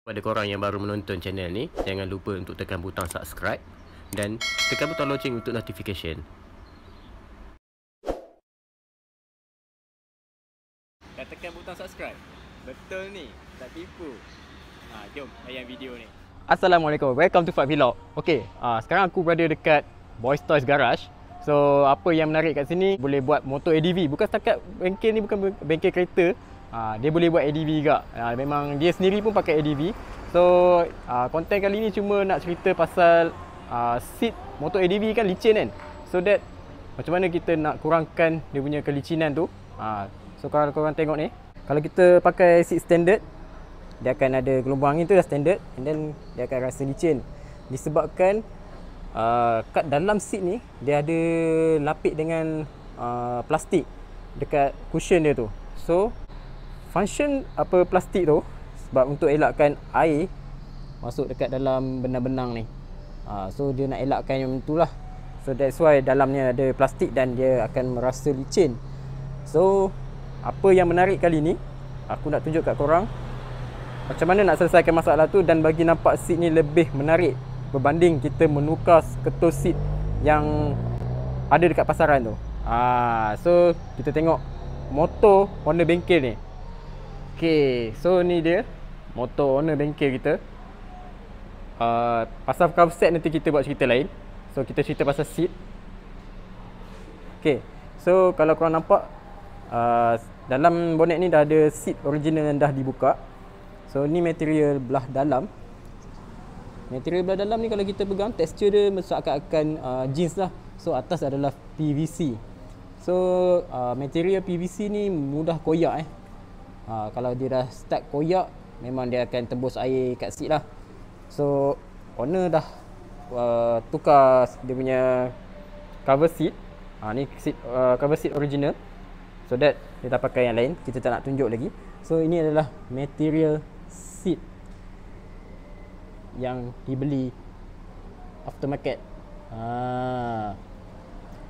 Kepada korang yang baru menonton channel ni Jangan lupa untuk tekan butang subscribe Dan tekan butang lonceng untuk notification Dah tekan butang subscribe Betul ni, tak tipu ha, Jom, layan video ni Assalamualaikum, welcome to Fat Vlog Okay, uh, ha, sekarang aku berada dekat Boys Toys Garage So, apa yang menarik kat sini Boleh buat motor ADV Bukan setakat bengkel ni, bukan bengkel kereta Ah, dia boleh buat ADV juga. Uh, memang dia sendiri pun pakai ADV. So, konten ah, kali ni cuma nak cerita pasal uh, seat motor ADV kan licin kan. So that macam mana kita nak kurangkan dia punya kelicinan tu. Uh, so kalau korang tengok ni, kalau kita pakai seat standard dia akan ada gelombang angin tu dah standard and then dia akan rasa licin disebabkan uh, kat dalam seat ni dia ada lapik dengan uh, plastik dekat cushion dia tu so function apa plastik tu sebab untuk elakkan air masuk dekat dalam benang-benang ni. Ha, so dia nak elakkan yang itulah. So that's why dalamnya ada plastik dan dia akan merasa licin. So apa yang menarik kali ni aku nak tunjuk kat korang macam mana nak selesaikan masalah tu dan bagi nampak seat ni lebih menarik berbanding kita menukar ketul seat yang ada dekat pasaran tu. Ah, ha, so kita tengok motor Honda bengkel ni. Okay, so ni dia motor owner bengkel kita. Uh, pasal cover set nanti kita buat cerita lain. So kita cerita pasal seat. Okay, so kalau korang nampak uh, dalam bonet ni dah ada seat original yang dah dibuka. So ni material belah dalam. Material belah dalam ni kalau kita pegang texture dia mesakakan uh, ah, jeans lah. So atas adalah PVC. So uh, material PVC ni mudah koyak eh ha, kalau dia dah start koyak memang dia akan tembus air kat seat lah so owner dah uh, tukar dia punya cover seat ha, ni seat, uh, cover seat original so that kita pakai yang lain kita tak nak tunjuk lagi so ini adalah material seat yang dibeli aftermarket ha.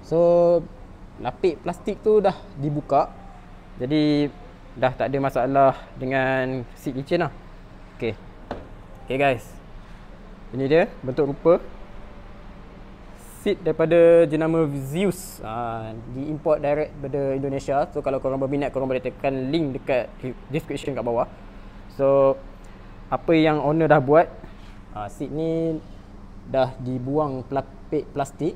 so lapik plastik tu dah dibuka jadi dah tak ada masalah dengan seat kitchen lah ok ok guys ini dia bentuk rupa seat daripada jenama Zeus ha, di import direct daripada Indonesia so kalau korang berminat korang boleh tekan link dekat description kat bawah so apa yang owner dah buat ha, ah, seat ni dah dibuang pelapik plastik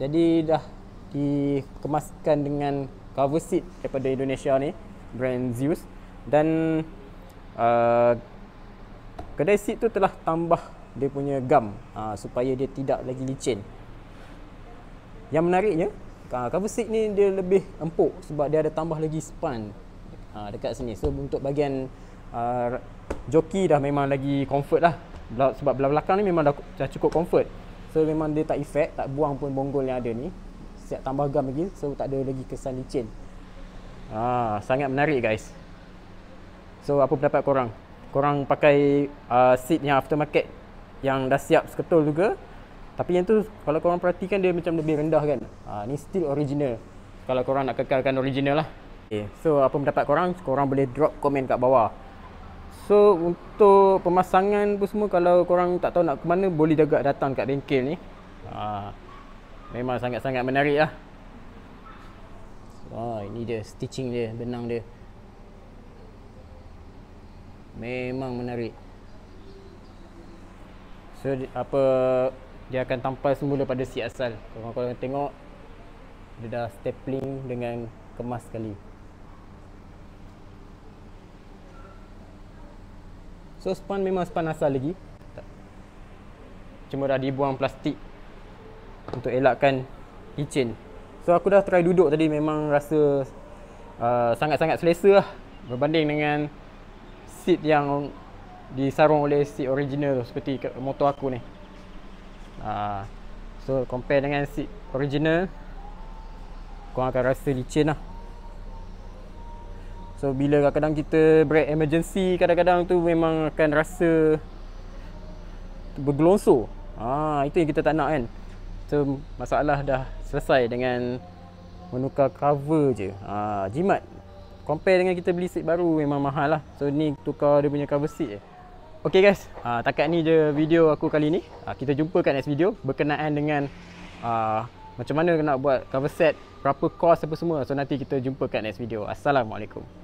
jadi dah dikemaskan dengan cover seat daripada Indonesia ni brand Zeus dan uh, kedai seat tu telah tambah dia punya gam uh, supaya dia tidak lagi licin yang menariknya uh, cover seat ni dia lebih empuk sebab dia ada tambah lagi span uh, dekat sini so untuk bahagian uh, joki dah memang lagi comfort lah sebab belakang ni memang dah cukup comfort so memang dia tak efek tak buang pun bonggol yang ada ni siap tambah gam lagi so tak ada lagi kesan licin Ah, sangat menarik guys. So apa pendapat korang? Korang pakai uh, seat yang aftermarket yang dah siap seketul juga. Tapi yang tu kalau korang perhatikan dia macam lebih rendah kan. Ah, ni still original. Kalau korang nak kekalkan original lah. Okay, eh, so apa pendapat korang? Korang boleh drop komen kat bawah. So untuk pemasangan pun semua kalau korang tak tahu nak ke mana boleh juga datang kat bengkel ni. Ah, memang sangat-sangat menarik lah. Wah, ini dia stitching dia, benang dia. Memang menarik. So apa dia akan tampal semula pada si asal. Kalau kau tengok dia dah stapling dengan kemas sekali. So span memang span asal lagi. Cuma dah dibuang plastik untuk elakkan kicin. So aku dah try duduk tadi memang rasa uh, sangat-sangat selesa lah berbanding dengan seat yang disarung oleh seat original tu seperti motor aku ni. Uh, so compare dengan seat original kau akan rasa licin lah. So bila kadang-kadang kita break emergency kadang-kadang tu memang akan rasa bergelonsor. Ah itu yang kita tak nak kan. So masalah dah selesai dengan menukar cover je ha, jimat compare dengan kita beli seat baru memang mahal lah so ni tukar dia punya cover seat je ok guys ha, takat ni je video aku kali ni ha, kita jumpa kat next video berkenaan dengan ha, macam mana nak buat cover set berapa cost apa semua so nanti kita jumpa kat next video Assalamualaikum